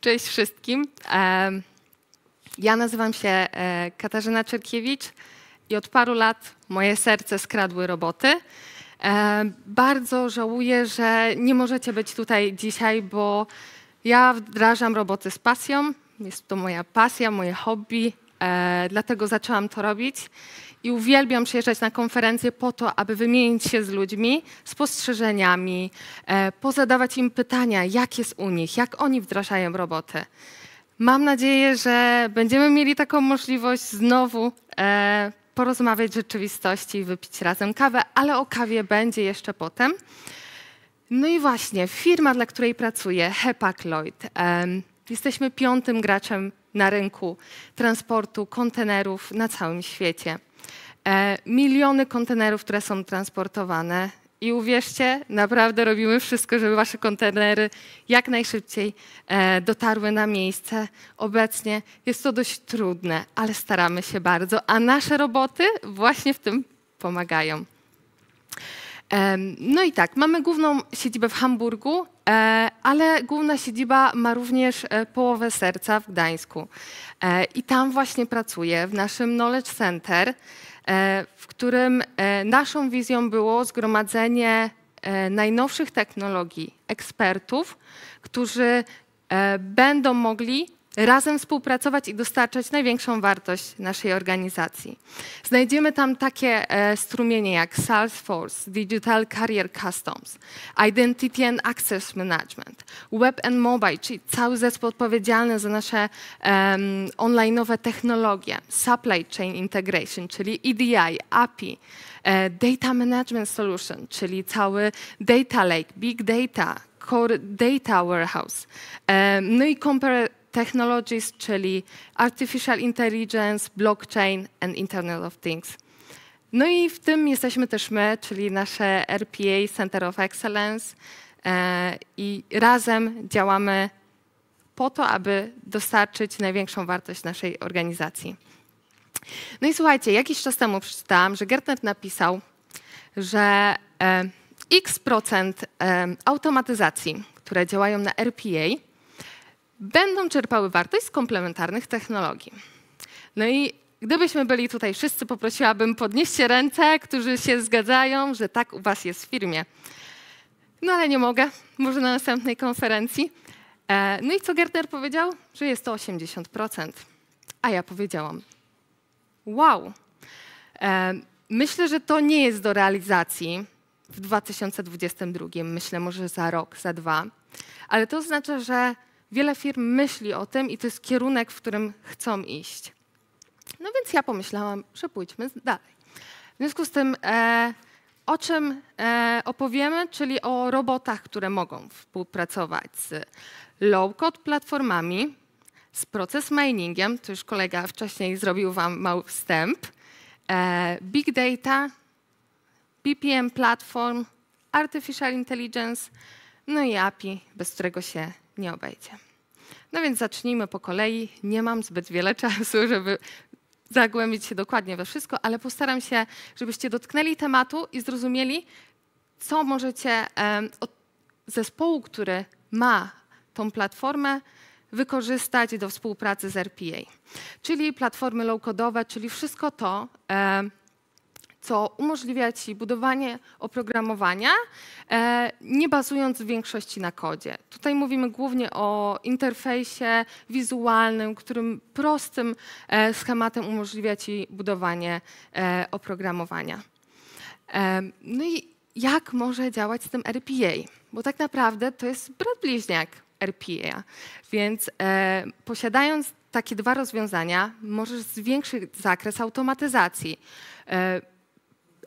Cześć wszystkim. Ja nazywam się e, Katarzyna Czerkiewicz i od paru lat moje serce skradły roboty. Bardzo żałuję, że nie możecie być tutaj dzisiaj, bo ja wdrażam roboty z pasją. Jest to moja pasja, moje hobby, E, dlatego zaczęłam to robić i uwielbiam przyjeżdżać na konferencje po to, aby wymienić się z ludźmi, spostrzeżeniami, e, pozadawać im pytania, jak jest u nich, jak oni wdrażają roboty. Mam nadzieję, że będziemy mieli taką możliwość znowu e, porozmawiać w rzeczywistości i wypić razem kawę, ale o kawie będzie jeszcze potem. No i właśnie, firma, dla której pracuję, Hepak Lloyd. Jesteśmy piątym graczem na rynku transportu kontenerów na całym świecie. E, miliony kontenerów, które są transportowane. I uwierzcie, naprawdę robimy wszystko, żeby wasze kontenery jak najszybciej e, dotarły na miejsce. Obecnie jest to dość trudne, ale staramy się bardzo, a nasze roboty właśnie w tym pomagają. E, no i tak, mamy główną siedzibę w Hamburgu E, ale główna siedziba ma również e, połowę serca w Gdańsku. E, I tam właśnie pracuję, w naszym Knowledge Center, w którym naszą wizją było zgromadzenie najnowszych technologii, ekspertów, którzy będą mogli razem współpracować i dostarczać największą wartość naszej organizacji. Znajdziemy tam takie e, strumienie jak Salesforce, Digital Career Customs, Identity and Access Management, Web and Mobile, czyli cały zespół odpowiedzialny za nasze online online'owe technologie, Supply Chain Integration, czyli EDI, API, e, Data Management Solution, czyli cały Data Lake, Big Data, Core Data Warehouse, e, no i Compare Technologies, czyli Artificial Intelligence, Blockchain and Internet of Things. No i w tym jesteśmy też my, czyli nasze RPA, Center of Excellence e, i razem działamy po to, aby dostarczyć największą wartość naszej organizacji. No i słuchajcie, jakiś czas temu przeczytałam, że Gertner napisał, że e, x procent e, automatyzacji, które działają na RPA, będą czerpały wartość z komplementarnych technologii. No i gdybyśmy byli tutaj wszyscy, poprosiłabym, podnieście ręce, którzy się zgadzają, że tak u Was jest w firmie. No ale nie mogę, może na następnej konferencji. E, no i co Gertner powiedział? Że jest to 80%. A ja powiedziałam, wow. E, myślę, że to nie jest do realizacji w 2022, myślę może za rok, za dwa, ale to oznacza, że Wiele firm myśli o tym i to jest kierunek, w którym chcą iść. No więc ja pomyślałam, że pójdźmy dalej. W związku z tym, e, o czym e, opowiemy, czyli o robotach, które mogą współpracować z low-code platformami, z proces miningiem, to już kolega wcześniej zrobił wam mały wstęp, e, big data, BPM platform, artificial intelligence, no i API, bez którego się nie obejdzie. No więc zacznijmy po kolei. Nie mam zbyt wiele czasu, żeby zagłębić się dokładnie we wszystko, ale postaram się, żebyście dotknęli tematu i zrozumieli, co możecie od zespołu, który ma tą platformę, wykorzystać do współpracy z RPA. Czyli platformy low-codowe, czyli wszystko to, co umożliwia Ci budowanie oprogramowania, e, nie bazując w większości na kodzie. Tutaj mówimy głównie o interfejsie wizualnym, którym prostym e, schematem umożliwia Ci budowanie e, oprogramowania. No i jak może działać z tym RPA? Bo tak naprawdę to jest brat bliźniak RPA. Więc posiadając takie dwa rozwiązania, możesz zwiększyć zakres automatyzacji.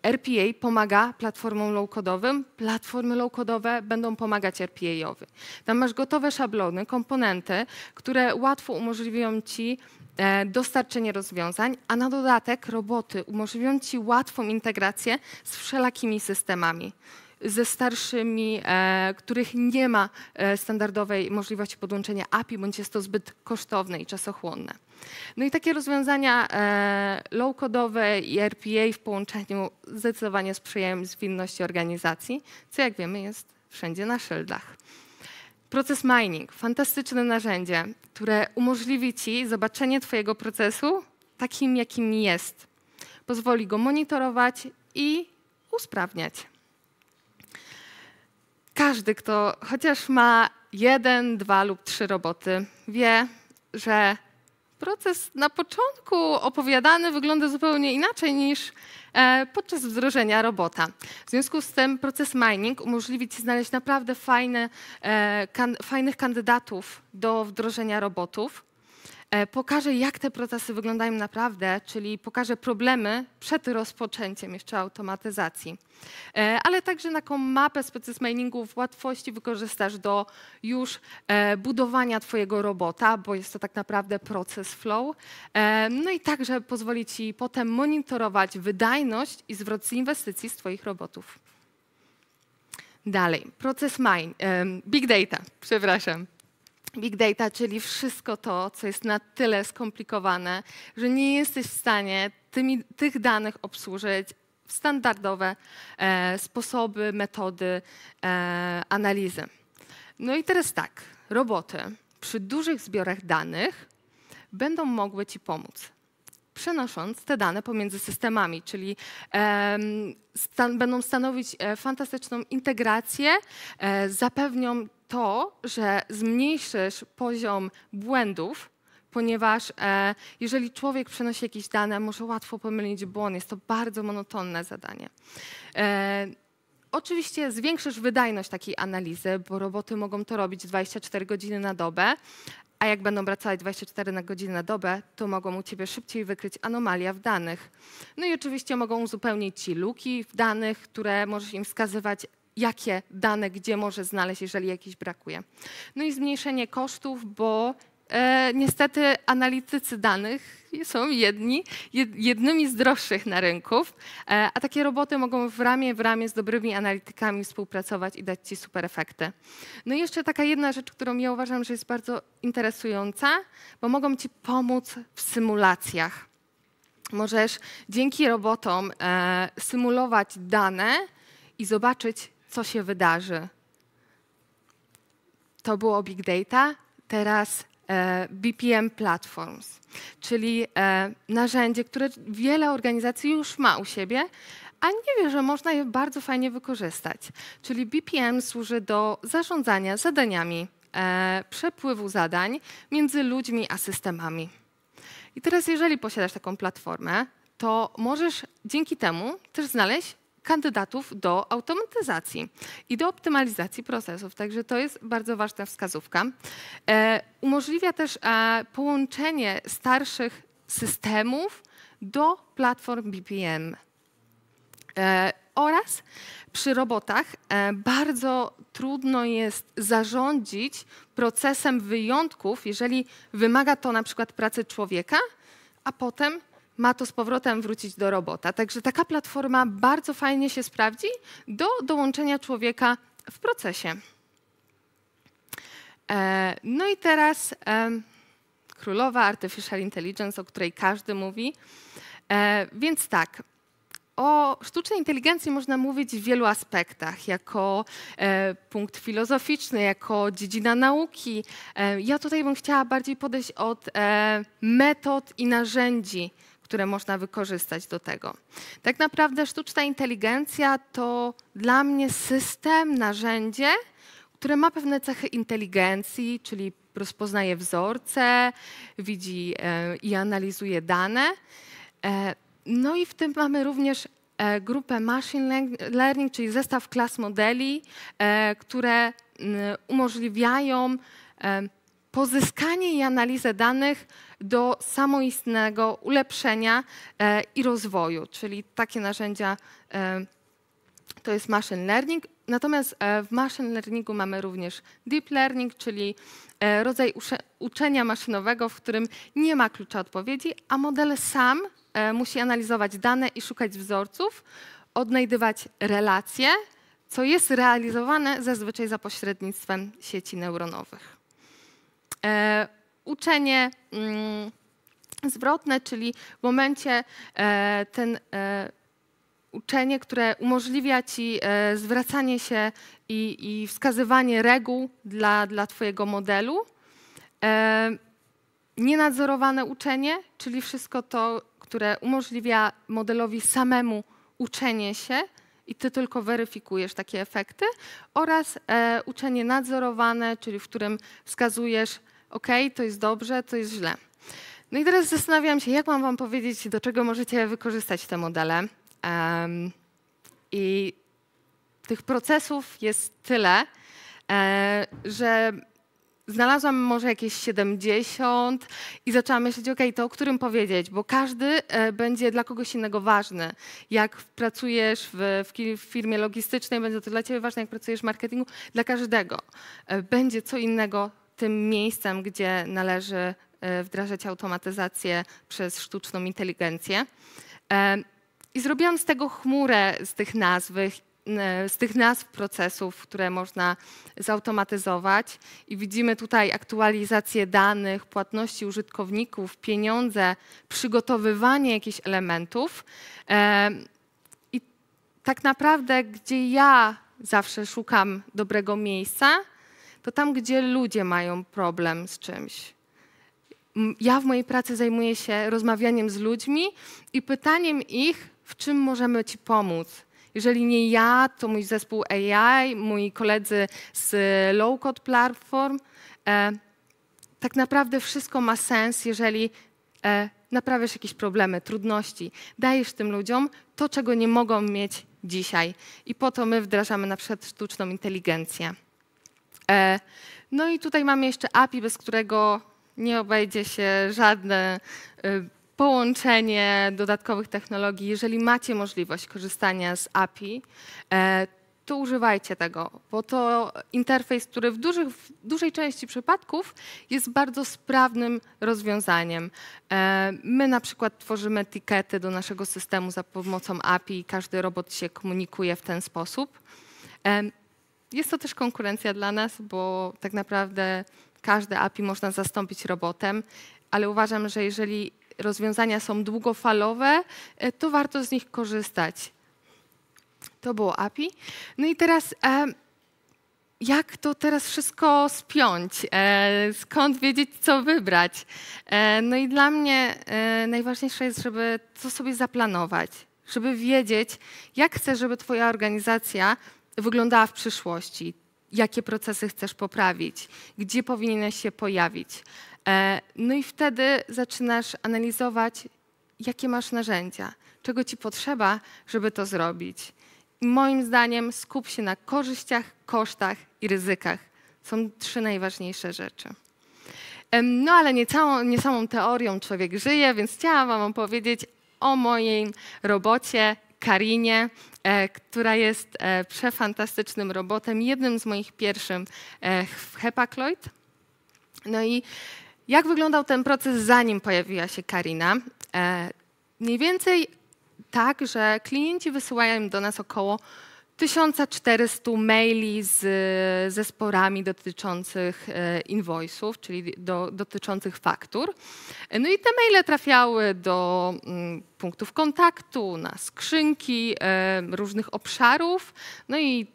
RPA pomaga platformom low-codowym, platformy low-codowe będą pomagać RPA-owi. Tam masz gotowe szablony, komponenty, które łatwo umożliwią ci e, dostarczenie rozwiązań, a na dodatek roboty umożliwią ci łatwą integrację z wszelakimi systemami ze starszymi, e, których nie ma e, standardowej możliwości podłączenia API, bądź jest to zbyt kosztowne i czasochłonne. No i takie rozwiązania e, low-codowe i RPA w połączeniu zdecydowanie sprzyjają zwinności organizacji, co jak wiemy jest wszędzie na szyldach. Proces mining, fantastyczne narzędzie, które umożliwi Ci zobaczenie Twojego procesu takim, jakim jest. Pozwoli go monitorować i usprawniać. Każdy, kto chociaż ma jeden, dwa lub trzy roboty, wie, że proces na początku opowiadany wygląda zupełnie inaczej niż e, podczas wdrożenia robota. W związku z tym proces mining umożliwi Ci znaleźć naprawdę fajne, e, kan, fajnych kandydatów do wdrożenia robotów. E, pokażę, jak te procesy wyglądają naprawdę, czyli pokażę problemy przed rozpoczęciem jeszcze automatyzacji. E, ale także taką mapę proces miningu w łatwości wykorzystasz do już e, budowania Twojego robota, bo jest to tak naprawdę proces flow. No i także pozwoli Ci potem monitorować wydajność i zwrot z inwestycji z Twoich robotów. Dalej, proces mine, big data, przepraszam. Big data, czyli wszystko to, co jest na tyle skomplikowane, że nie jesteś w stanie tymi, tych danych obsłużyć w standardowe e, sposoby, metody e, analizy. No i teraz tak, roboty przy dużych zbiorach danych będą mogły Ci pomóc przenosząc te dane pomiędzy systemami, czyli stan będą stanowić e, fantastyczną integrację, e, zapewnią to, że zmniejszysz poziom błędów, ponieważ e, jeżeli człowiek przenosi jakieś dane, może łatwo pomylić, błąd. jest to bardzo monotonne zadanie oczywiście zwiększysz wydajność takiej analizy, bo roboty mogą to robić 24 godziny na dobę, a jak będą wracać 24 na godzinę na dobę, to mogą u Ciebie szybciej wykryć anomalia w danych. No i oczywiście mogą uzupełnić Ci luki w danych, które możesz im wskazywać, jakie dane gdzie może znaleźć, jeżeli jakiś brakuje. No i zmniejszenie kosztów, bo e, niestety analitycy danych są jedni, jednymi z droższych na rynku, e, a takie roboty mogą w ramię w ramię z dobrymi analitykami współpracować i dać ci super efekty. No i jeszcze taka jedna rzecz, którą ja uważam, że jest bardzo interesująca, bo mogą ci pomóc w symulacjach. Możesz dzięki robotom e, symulować dane i zobaczyć, co się wydarzy. To było big data, teraz E, BPM Platforms, czyli e, narzędzie, które wiele organizacji już ma u siebie, a nie wie, że można je bardzo fajnie wykorzystać. Czyli BPM służy do zarządzania zadaniami, e, przepływu zadań między ludźmi a systemami. I teraz, jeżeli posiadasz taką platformę, to możesz dzięki temu też znaleźć kandydatów do automatyzacji i do optymalizacji procesów. Także to jest bardzo ważna wskazówka. E, umożliwia też e, połączenie starszych systemów do platform BPM e, oraz przy robotach bardzo trudno jest zarządzić procesem wyjątków, jeżeli wymaga to na przykład pracy człowieka, a potem ma to z powrotem wrócić do robota. Także taka platforma bardzo fajnie się sprawdzi do dołączenia człowieka w procesie. E, no i teraz e, królowa Artificial Intelligence, o której każdy mówi. E, więc tak, o sztucznej inteligencji można mówić w wielu aspektach, jako punkt filozoficzny, jako dziedzina nauki. ja tutaj bym chciała bardziej podejść od metod i narzędzi które można wykorzystać do tego. Tak naprawdę sztuczna inteligencja to dla mnie system, narzędzie, które ma pewne cechy inteligencji, czyli rozpoznaje wzorce, widzi e, i analizuje dane. E, no i w tym mamy również e, grupę machine learning, czyli zestaw klas modeli, które mm, umożliwiają pozyskanie i analizę danych do samoistnego ulepszenia e, i rozwoju, czyli takie narzędzia e, to jest machine learning. Natomiast e, w machine learningu mamy również deep learning, czyli rodzaj uczenia maszynowego, w którym nie ma klucza odpowiedzi, a model sam musi analizować dane i szukać wzorców, odnajdywać relacje, co jest realizowane zazwyczaj za pośrednictwem sieci neuronowych. E, uczenie mm, zwrotne, czyli w momencie e, ten e, uczenie, które umożliwia ci zwracanie się i, i wskazywanie reguł dla, dla twojego modelu. Nienadzorowane uczenie, czyli wszystko to, które umożliwia modelowi samemu uczenie się i ty tylko weryfikujesz takie efekty oraz uczenie nadzorowane, czyli w którym wskazujesz ok, to jest dobrze, to jest źle. No i teraz zastanawiam się, jak mam wam powiedzieć, do czego możecie wykorzystać te modele. Um, I tych procesów jest tyle, e, że znalazłam może jakieś 70 i zaczęłam myśleć, ok, to o którym powiedzieć, bo każdy e, będzie dla kogoś innego ważny. Jak pracujesz w, w, firmie logistycznej, będzie to dla ciebie ważne, jak pracujesz w marketingu, dla każdego e, będzie co innego tym miejscem, gdzie należy e, wdrażać automatyzację przez sztuczną inteligencję. E, I zrobiłam z tego chmurę z tych nazw, e, z tych nazw procesów, które można zautomatyzować. I widzimy tutaj aktualizację danych, płatności użytkowników, pieniądze, przygotowywanie jakichś elementów. I tak naprawdę, gdzie ja zawsze szukam dobrego miejsca, to tam, gdzie ludzie mają problem z czymś. Ja w mojej pracy zajmuję się rozmawianiem z ludźmi i pytaniem ich, w czym możemy Ci pomóc. Jeżeli nie ja, to mój zespół AI, moi koledzy z Low Code Platform. E, tak naprawdę wszystko ma sens, jeżeli e, naprawiasz jakieś problemy, trudności, dajesz tym ludziom to, czego nie mogą mieć dzisiaj. I po to my wdrażamy na przykład sztuczną inteligencję. E, no i tutaj mamy jeszcze API, bez którego nie obejdzie się żadne y, połączenie dodatkowych technologii. Jeżeli macie możliwość korzystania z API, e, to używajcie tego, bo to interfejs, który w, dużych, w dużej części przypadków jest bardzo sprawnym rozwiązaniem. E, my na przykład tworzymy etykiety do naszego systemu za pomocą API i każdy robot się komunikuje w ten sposób. Jest to też konkurencja dla nas, bo tak naprawdę każde API można zastąpić robotem, ale uważam, że jeżeli rozwiązania są długofalowe, e, to warto z nich korzystać. To było API. No i teraz e, jak to teraz wszystko spiąć? E, skąd wiedzieć, co wybrać? No i dla mnie najważniejsze jest, żeby to sobie zaplanować, żeby wiedzieć, jak chcesz, żeby Twoja organizacja wyglądała w przyszłości, jakie procesy chcesz poprawić, gdzie powinieneś się pojawić. E, no i wtedy zaczynasz analizować, jakie masz narzędzia, czego ci potrzeba, żeby to zrobić. moim zdaniem skup się na korzyściach, kosztach i ryzykach. Są trzy najważniejsze rzeczy. No ale nie, całą, nie samą teorią człowiek żyje, więc chciałam Wam opowiedzieć o mojej robocie, Karinie, e, która jest e, przefantastycznym robotem, jednym z moich pierwszych e, w Hepakloid. No i jak wyglądał ten proces, zanim pojawiła się Karina? Mniej więcej tak, że klienci wysyłają do nas około 1400 maili z, ze sporami dotyczących e, invoice'ów, czyli do, dotyczących faktur. No i te maile trafiały do mm, punktów kontaktu, na skrzynki e, różnych obszarów. No i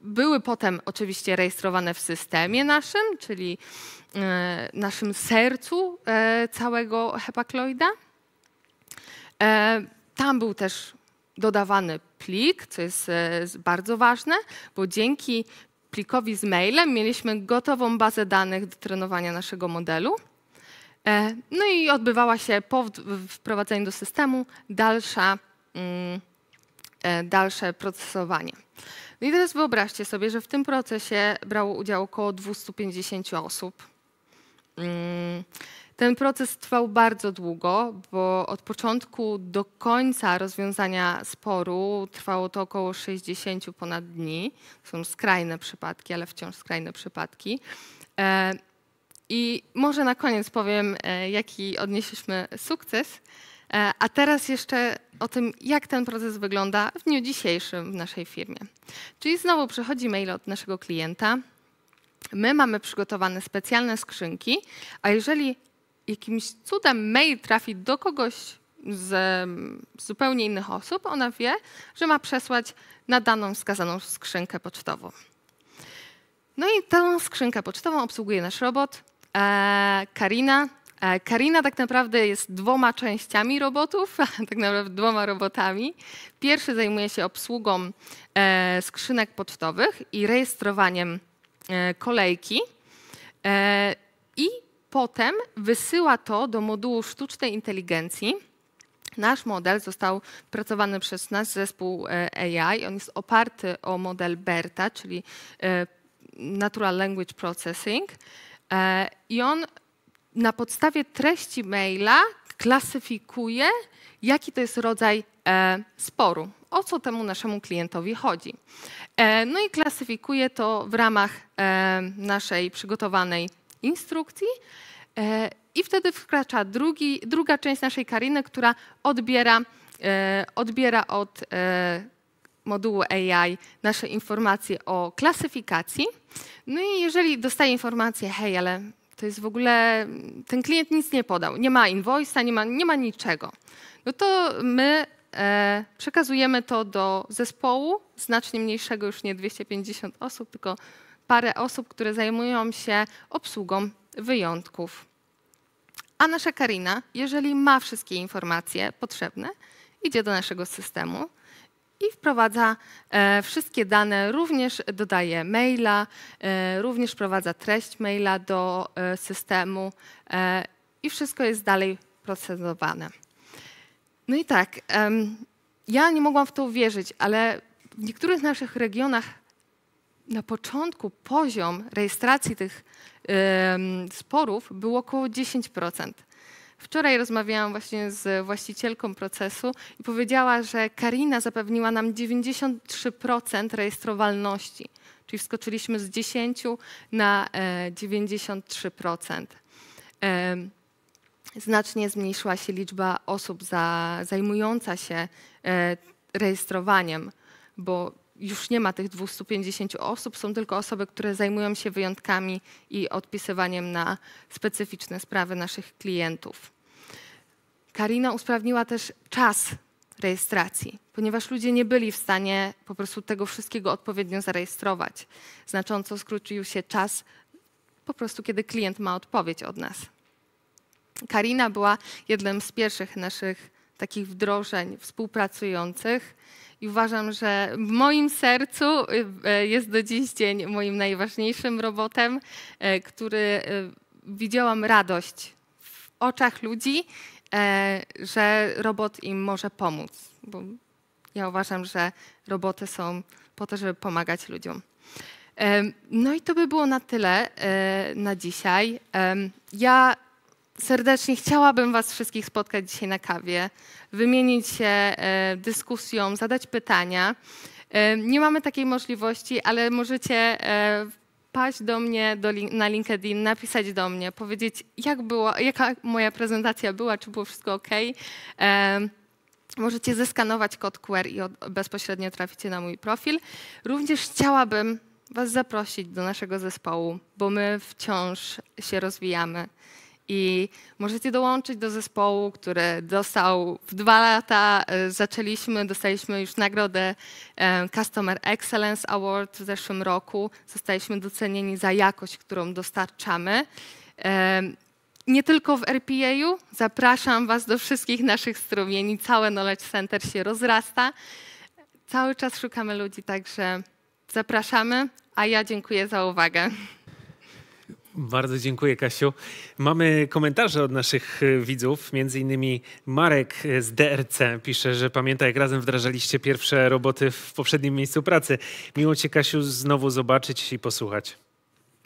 były potem oczywiście rejestrowane w systemie naszym, czyli e, naszym sercu całego hepakloida. Tam był też dodawany plik, co jest e, bardzo ważne, bo dzięki plikowi z mailem mieliśmy gotową bazę danych do trenowania naszego modelu. E, no i odbywała się po wprowadzeniu do systemu dalsza, mm, e, dalsze procesowanie. No i teraz wyobraźcie sobie, że w tym procesie brało udział około 250 osób. Mm, ten proces trwał bardzo długo, bo od początku do końca rozwiązania sporu trwało to około 60 ponad dni. Są skrajne przypadki, ale wciąż skrajne przypadki. E, I może na koniec powiem, e, jaki odnieśliśmy sukces. E, a teraz jeszcze o tym, jak ten proces wygląda w dniu dzisiejszym w naszej firmie. Czyli znowu przychodzi mail od naszego klienta. My mamy przygotowane specjalne skrzynki, a jeżeli jakimś cudem mail trafi do kogoś z zupełnie innych osób, ona wie, że ma przesłać na daną wskazaną skrzynkę pocztową. No i tę skrzynkę pocztową obsługuje nasz robot, e, Karina. E, Karina tak naprawdę jest dwoma częściami robotów, tak naprawdę dwoma robotami. Pierwszy zajmuje się obsługą e, skrzynek pocztowych i rejestrowaniem kolejki. I Potem wysyła to do modułu sztucznej inteligencji. Nasz model został pracowany przez nasz zespół e, AI. On jest oparty o model BERTA, czyli e, Natural Language Processing. E, I on na podstawie treści maila klasyfikuje, jaki to jest rodzaj sporu, o co temu naszemu klientowi chodzi. No i klasyfikuje to w ramach naszej przygotowanej instrukcji. E, I wtedy wkracza drugi, druga część naszej Kariny, która odbiera, e, odbiera od e, modułu AI nasze informacje o klasyfikacji. No i jeżeli dostaje informację, hej, ale to jest w ogóle, ten klient nic nie podał, nie ma invoice'a, nie ma, nie ma niczego, no to my e, przekazujemy to do zespołu znacznie mniejszego, już nie 250 osób, tylko parę osób, które zajmują się obsługą wyjątków. A nasza Karina, jeżeli ma wszystkie informacje potrzebne, idzie do naszego systemu i wprowadza e, wszystkie dane, również dodaje maila, e, również wprowadza treść maila do e, systemu i wszystko jest dalej procedowane. No i tak, ja nie mogłam w to uwierzyć, ale w niektórych naszych regionach na początku poziom rejestracji tych sporów był około 10%. Wczoraj rozmawiałam właśnie z właścicielką procesu i powiedziała, że Karina zapewniła nam 93% rejestrowalności, czyli wskoczyliśmy z 10 na 93%. E, znacznie zmniejszyła się liczba osób za, zajmująca się e, rejestrowaniem, bo już nie ma tych 250 osób, są tylko osoby, które zajmują się wyjątkami i odpisywaniem na specyficzne sprawy naszych klientów. Karina usprawniła też czas rejestracji, ponieważ ludzie nie byli w stanie po prostu tego wszystkiego odpowiednio zarejestrować. Znacząco skrócił się czas po prostu, kiedy klient ma odpowiedź od nas. Karina była jednym z pierwszych naszych takich wdrożeń współpracujących i uważam, że w moim sercu y, e, jest do dziś dzień moim najważniejszym robotem, e, który e, widziałam radość w oczach ludzi, że robot im może pomóc. Bo ja uważam, że roboty są po to, żeby pomagać ludziom. No i to by było na tyle na dzisiaj. Ja serdecznie chciałabym Was wszystkich spotkać dzisiaj na kawie, wymienić się e, dyskusją, zadać pytania. E, nie mamy takiej możliwości, ale możecie e, paść do mnie do, na LinkedIn, napisać do mnie, powiedzieć, jak było, jaka moja prezentacja była, czy było wszystko ok. Możecie zeskanować kod QR i od, bezpośrednio traficie na mój profil. Również chciałabym Was zaprosić do naszego zespołu, bo my wciąż się rozwijamy i możecie dołączyć do zespołu, który dostał w dwa lata, e, zaczęliśmy, dostaliśmy już nagrodę e, Customer Excellence Award w zeszłym roku, zostaliśmy docenieni za jakość, którą dostarczamy. E, nie tylko w RPA-u, zapraszam Was do wszystkich naszych strumieni, całe Knowledge Center się rozrasta. Cały czas szukamy ludzi, także zapraszamy, a ja dziękuję za uwagę. Bardzo dziękuję, Kasiu. Mamy komentarze od naszych y, widzów, między innymi Marek y, z DRC pisze, że pamięta jak razem wdrażaliście pierwsze roboty w poprzednim miejscu pracy. Miło Cię, Kasiu, znowu zobaczyć i posłuchać.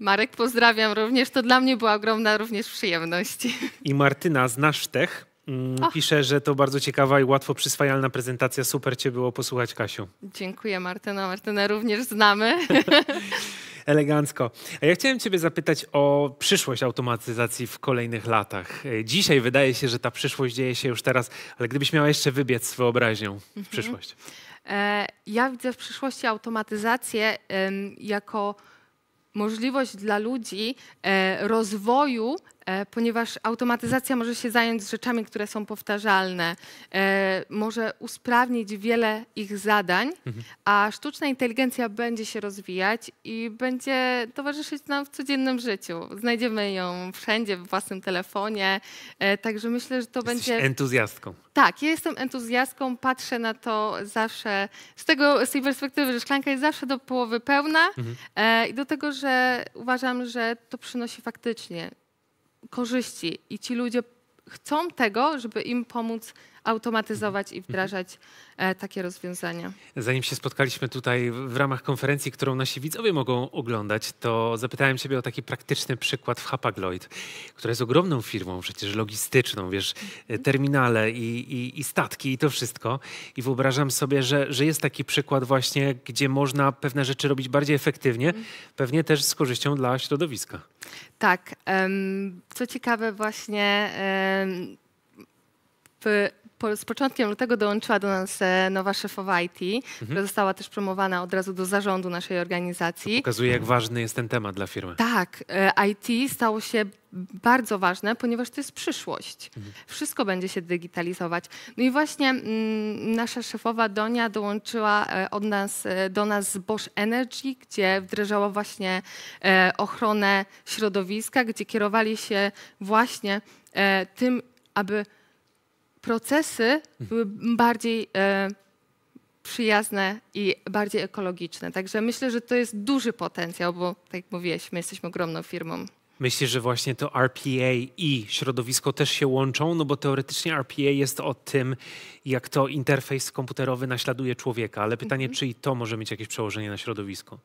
Marek, pozdrawiam również. To dla mnie była ogromna również przyjemność. I Martyna z Nasztech mm, pisze, że to bardzo ciekawa i łatwo przyswajalna prezentacja. Super Cię było posłuchać, Kasiu. Dziękuję, Martyna. Martynę również znamy. elegancko. A ja chciałem Ciebie zapytać o przyszłość automatyzacji w kolejnych latach. E, dzisiaj wydaje się, że ta przyszłość dzieje się już teraz, ale gdybyś miała jeszcze wybiec z wyobraźnią w mhm. przyszłość. E, ja widzę w przyszłości automatyzację jako możliwość dla ludzi e, rozwoju, e, ponieważ automatyzacja może się zająć rzeczami, które są powtarzalne, e, może usprawnić wiele ich zadań, mhm. a sztuczna inteligencja będzie się rozwijać i będzie towarzyszyć nam w codziennym życiu. Znajdziemy ją wszędzie, w własnym telefonie, także myślę, że to Jesteś będzie... entuzjastką. Tak, ja jestem entuzjastką, patrzę na to zawsze z, tego, z tej perspektywy, że szklanka jest zawsze do połowy pełna mhm. e, i do tego, że uważam, że to przynosi faktycznie korzyści i ci ludzie chcą tego, żeby im pomóc automatyzować i mhm. wdrażać e, takie rozwiązania. Zanim się spotkaliśmy tutaj w ramach konferencji, którą nasi widzowie mogą oglądać, to zapytałem Ciebie o taki praktyczny przykład w Hapag-Lloyd, która jest ogromną firmą przecież logistyczną, wiesz, e, mhm. terminale i, i, i statki i to wszystko. I wyobrażam sobie, że, że jest taki przykład właśnie, gdzie można pewne rzeczy robić bardziej efektywnie, mhm. pewnie też z korzyścią dla środowiska. Tak. Co ciekawe, właśnie w po, z początkiem lutego dołączyła do nas e, nowa szefowa IT, mhm. która została też promowana od razu do zarządu naszej organizacji. To pokazuje, jak ważny jest ten temat dla firmy. Tak, e, IT stało się bardzo ważne, ponieważ to jest przyszłość. Mhm. Wszystko będzie się digitalizować. No i właśnie m, mm, nasza szefowa Donia dołączyła e, od nas, do nas z Bosch Energy, gdzie wdrażała właśnie e, ochronę środowiska, gdzie kierowali się właśnie e, tym, aby procesy mhm. były bardziej e, przyjazne i bardziej ekologiczne. Także myślę, że to jest duży potencjał, bo tak jak mówiłeś, my jesteśmy ogromną firmą. Myślę, że właśnie to RPA i środowisko też się łączą, no bo teoretycznie RPA jest o tym, jak to interfejs komputerowy naśladuje człowieka, ale pytanie, mhm. czy i to może mieć jakieś przełożenie na środowisko?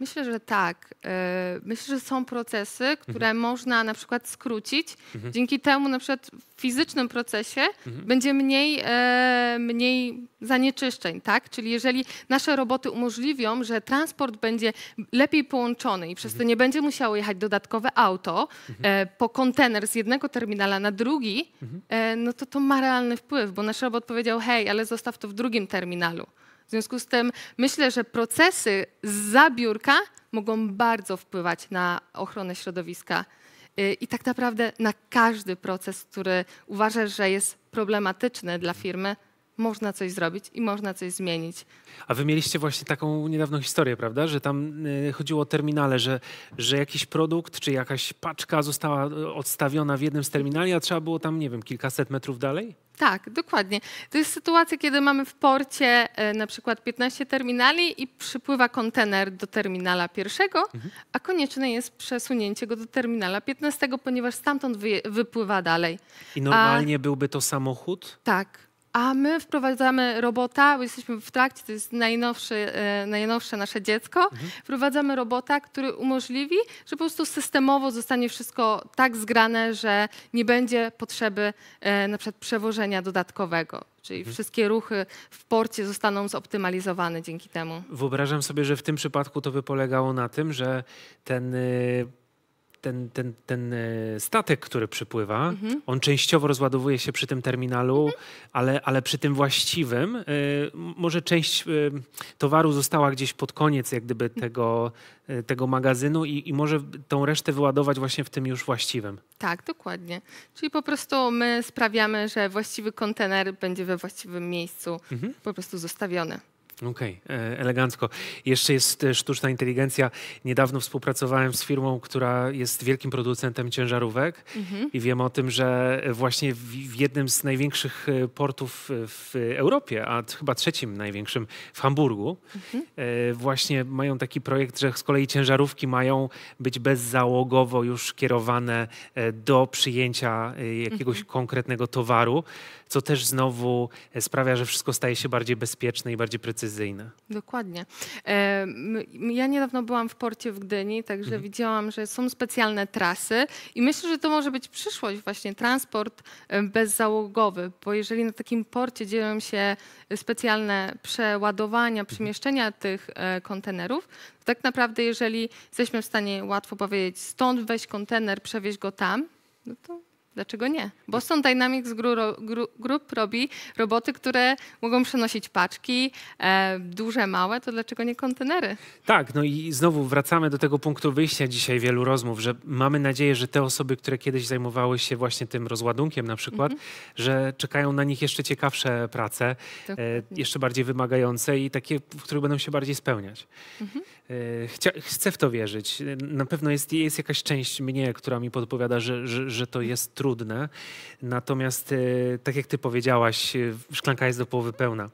Myślę, że tak. E, myślę, że są procesy, mhm. które mhm. można na przykład skrócić. Mhm. Dzięki temu na przykład w fizycznym procesie mhm. będzie mniej, e, mniej zanieczyszczeń, tak? Czyli jeżeli nasze roboty umożliwią, że transport będzie lepiej połączony i przez to mhm. nie będzie musiało jechać dodatkowe auto, auto mhm. po kontener z jednego terminala na drugi, mhm. no to to ma realny wpływ, bo nasz robot powiedział, hej, ale zostaw to w drugim terminalu. W związku z tym myślę, że procesy z biurka mogą bardzo wpływać na ochronę środowiska e, i tak naprawdę na każdy proces, który uważasz, że jest problematyczny dla firmy, można coś zrobić i można coś zmienić. A wy mieliście właśnie taką niedawną historię, prawda? Że tam y, chodziło o terminale, że, że jakiś produkt czy jakaś paczka została y, odstawiona w jednym z terminali, a trzeba było tam, nie wiem, kilkaset metrów dalej? Tak, dokładnie. To jest sytuacja, kiedy mamy w porcie y, na przykład 15 terminali i przypływa kontener do terminala pierwszego, mhm. a konieczne jest przesunięcie go do terminala 15, ponieważ stamtąd wypływa dalej. I normalnie a... byłby to samochód? Tak a my wprowadzamy robota, bo jesteśmy w trakcie, to jest najnowszy, e, najnowsze nasze dziecko, mhm. wprowadzamy robota, który umożliwi, że po prostu systemowo zostanie wszystko tak zgrane, że nie będzie potrzeby e, na przykład przewożenia dodatkowego. Czyli mhm. wszystkie ruchy w porcie zostaną zoptymalizowane dzięki temu. Wyobrażam sobie, że w tym przypadku to by polegało na tym, że ten e, ten, ten, ten e, statek, który przypływa, mhm. on częściowo rozładowuje się przy tym terminalu, mhm. ale, ale przy tym właściwym, e, może część e, towaru została gdzieś pod koniec jak gdyby mhm. tego, tego magazynu i, i może tą resztę wyładować właśnie w tym już właściwym. Tak, dokładnie. Czyli po prostu my sprawiamy, że właściwy kontener będzie we właściwym miejscu mhm. po prostu zostawiony. Okej, okay, e, elegancko. Jeszcze jest e, sztuczna inteligencja. Niedawno współpracowałem z firmą, która jest wielkim producentem ciężarówek mhm. i wiem o tym, że właśnie w jednym z największych e, portów w Europie, a chyba trzecim największym w Hamburgu, mhm. właśnie mają taki projekt, że z kolei ciężarówki mają być bezzałogowo już kierowane do przyjęcia jakiegoś mhm. konkretnego towaru co też znowu e, sprawia, że wszystko staje się bardziej bezpieczne i bardziej precyzyjne. Dokładnie. E, ja niedawno byłam w porcie w Gdyni, także mhm. widziałam, że są specjalne trasy i myślę, że to może być przyszłość właśnie, transport e, bezzałogowy, bo jeżeli na takim porcie dzieją się specjalne przeładowania, mhm. przemieszczenia tych kontenerów, tak naprawdę jeżeli jesteśmy w stanie łatwo powiedzieć, stąd weź kontener, przewieź go tam, no to Dlaczego nie? Boston Dynamics Group robi roboty, które mogą przenosić paczki, e, duże, małe, to dlaczego nie kontenery? Tak, no i znowu wracamy do tego punktu wyjścia dzisiaj wielu rozmów, że mamy nadzieję, że te osoby, które kiedyś zajmowały się właśnie tym rozładunkiem na przykład, mhm. że czekają na nich jeszcze ciekawsze prace, e, jeszcze bardziej wymagające i takie, w których będą się bardziej spełniać. Mhm. Y, chcia, chcę w to wierzyć. Na pewno jest, jest jakaś część mnie, która mi podpowiada, że, że, że, to jest trudne. Natomiast, y, tak jak ty powiedziałaś, y, szklanka jest do połowy pełna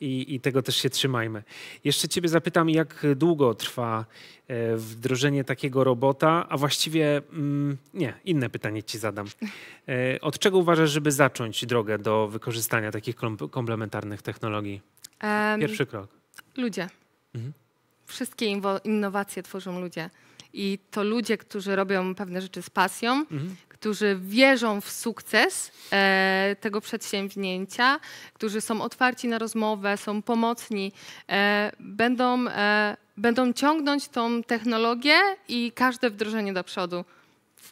i, i tego też się trzymajmy. Jeszcze ciebie zapytam, jak długo trwa wdrożenie takiego robota, a właściwie mm, nie, inne pytanie ci zadam. Od czego uważasz, żeby zacząć drogę do wykorzystania takich komplementarnych technologii? Pierwszy krok. Ludzie. Mhm wszystkie innowacje tworzą ludzie. I to ludzie, którzy robią pewne rzeczy z pasją, mhm. którzy wierzą w sukces e, tego przedsięwzięcia, którzy są otwarci na rozmowę, są pomocni, e, będą, e, będą ciągnąć tą technologię i każde wdrożenie do przodu.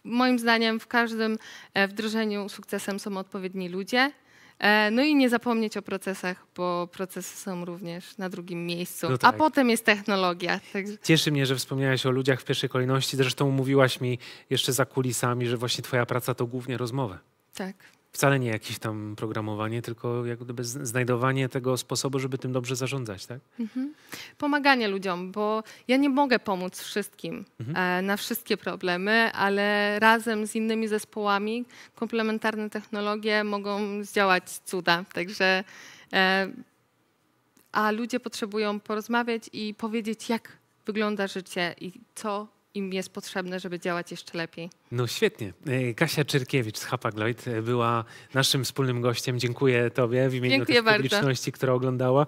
moim zdaniem w każdym e, wdrożeniu sukcesem są odpowiedni ludzie E, no i nie zapomnieć o procesach, bo procesy są również na drugim miejscu, no tak. a potem jest technologia. Także... Cieszy mnie, że wspomniałaś o ludziach w pierwszej kolejności. Zresztą mówiłaś mi jeszcze za kulisami, że właśnie twoja praca to głównie rozmowy. Tak wcale nie jakieś tam programowanie, tylko jak gdyby znajdowanie tego sposobu, żeby tym dobrze zarządzać, tak? Mhm. Pomaganie ludziom, bo ja nie mogę pomóc wszystkim mhm. E, na wszystkie problemy, ale razem z innymi zespołami komplementarne technologie mogą zdziałać cuda. Także e, a ludzie potrzebują porozmawiać i powiedzieć, jak wygląda życie i co im jest potrzebne, żeby działać jeszcze lepiej. No świetnie. E, Kasia Czyrkiewicz z Hapagloid e, była naszym wspólnym gościem. Dziękuję Tobie w imieniu Dziękuję publiczności, która oglądała.